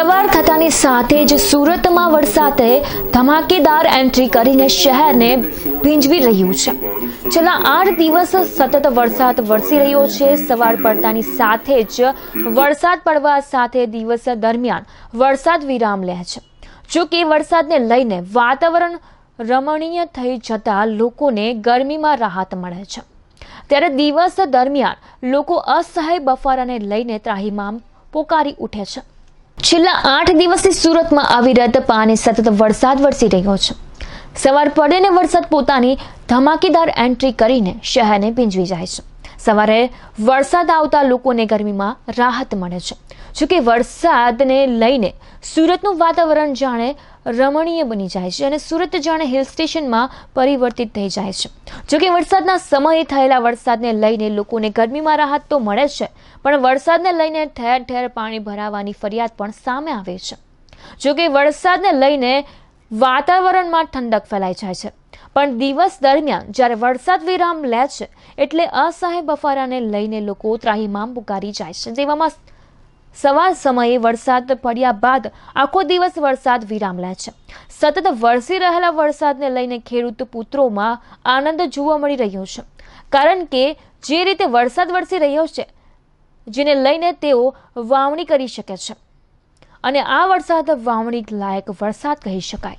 સવાર થતાની સાથે જ સુરતમાં વરસાદે ધમાકેદાર એન્ટ્રી કરીને શહેરને ભીંજવી રહ્યું છે છેલ્લા આઠ દિવસ સતત વરસાદ વરસી રહ્યો છે સવાર પડતાની સાથે જ વરસાદ પડવા સાથે દિવસ દરમિયાન વરસાદ વિરામ લે છે જો કે વરસાદને લઈને વાતાવરણ રમણીય થઈ જતા લોકોને ગરમીમાં રાહત મળે છે ત્યારે દિવસ દરમિયાન લોકો અસહાય બફારાને લઈને ત્રાહીમામ પોકારી ઉઠે છે છેલ્લા આઠ દિવસથી સુરતમાં અવિરત પાને સતત વરસાદ વરસી રહ્યો છે સવાર પડે ને વરસાદ પોતાની ધમાકેદાર એન્ટ્રી કરીને શહેરને પીંજવી જાય છે સવારે વરસાદ આવતા લોકોને ગરમીમાં રાહત મળે છે જો કે વરસાદને લઈને સુરતનું વાતાવરણ જાણે રમણીય બની જાય છે અને સુરત જાણે હિલ સ્ટેશનમાં પરિવર્તિત થઈ જાય છે જો કે વરસાદના સમયે થયેલા વરસાદને લઈને લોકોને ગરમીમાં રાહત તો મળે છે પણ વરસાદને લઈને ઠેર ઠેર પાણી ભરાવાની ફરિયાદ પણ સામે આવે છે જોકે વરસાદને લઈને વાતાવરણમાં ઠંડક ફેલાઈ જાય છે પણ દિવસ દરમિયાન જ્યારે વરસાદ વિરામ લે છે એટલે અસહાય બફારાને લઈને લોકો ત્રાહીમામ પુકારી જાય છે જેવામાં સવાર સમયે વરસાદ પડ્યા બાદ આખો દિવસ વરસાદ વિરામ લે છે સતત વરસી રહેલા વરસાદને લઈને ખેડૂત પુત્રોમાં આનંદ જોવા મળી રહ્યો છે કારણ કે જે રીતે વરસાદ વરસી રહ્યો છે જેને લઈને તેઓ વાવણી કરી શકે છે અને આ વરસાદ વાવણી લાયક વરસાદ કહી શકાય